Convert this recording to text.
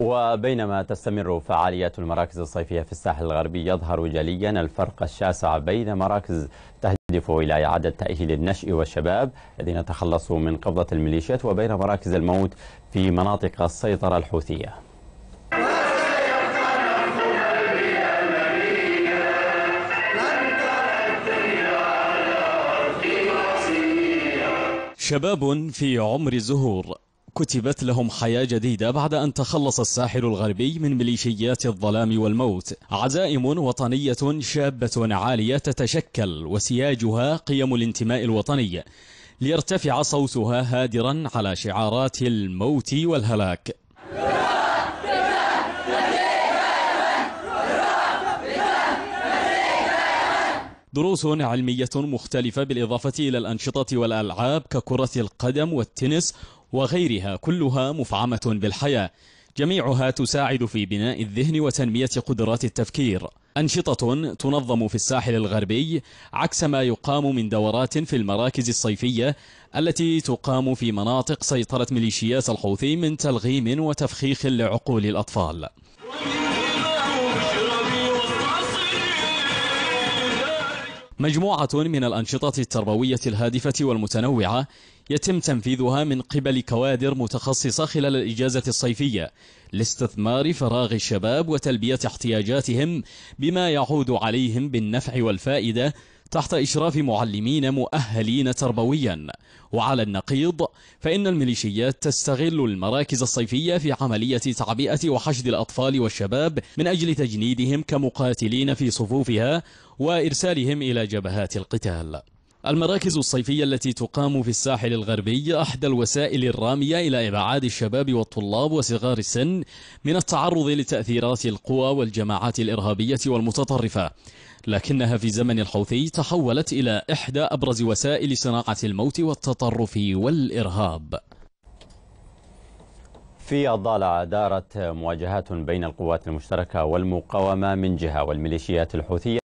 وبينما تستمر فعاليات المراكز الصيفية في الساحل الغربي يظهر جليا الفرق الشاسع بين مراكز تهدف إلى إعادة تأهيل النشء والشباب الذين تخلصوا من قبضة الميليشيات وبين مراكز الموت في مناطق السيطرة الحوثية شباب في عمر الزهور كتبت لهم حياة جديدة بعد أن تخلص الساحل الغربي من ميليشيات الظلام والموت عزائم وطنية شابة عالية تتشكل وسياجها قيم الانتماء الوطني ليرتفع صوتها هادرا على شعارات الموت والهلاك دروس علمية مختلفة بالإضافة إلى الأنشطة والألعاب ككرة القدم والتنس وغيرها كلها مفعمة بالحياة جميعها تساعد في بناء الذهن وتنمية قدرات التفكير أنشطة تنظم في الساحل الغربي عكس ما يقام من دورات في المراكز الصيفية التي تقام في مناطق سيطرة ميليشيات الحوثي من تلغيم وتفخيخ لعقول الأطفال مجموعة من الأنشطة التربوية الهادفة والمتنوعة يتم تنفيذها من قبل كوادر متخصصة خلال الإجازة الصيفية لاستثمار فراغ الشباب وتلبية احتياجاتهم بما يعود عليهم بالنفع والفائدة تحت إشراف معلمين مؤهلين تربويا وعلى النقيض فإن الميليشيات تستغل المراكز الصيفية في عملية تعبئة وحشد الأطفال والشباب من أجل تجنيدهم كمقاتلين في صفوفها وإرسالهم إلى جبهات القتال المراكز الصيفية التي تقام في الساحل الغربي أحدى الوسائل الرامية إلى إبعاد الشباب والطلاب وصغار السن من التعرض لتأثيرات القوى والجماعات الإرهابية والمتطرفة لكنها في زمن الحوثي تحولت إلى إحدى أبرز وسائل صناعة الموت والتطرف والإرهاب في الضالع دارت مواجهات بين القوات المشتركة والمقاومة من جهة والميليشيات الحوثية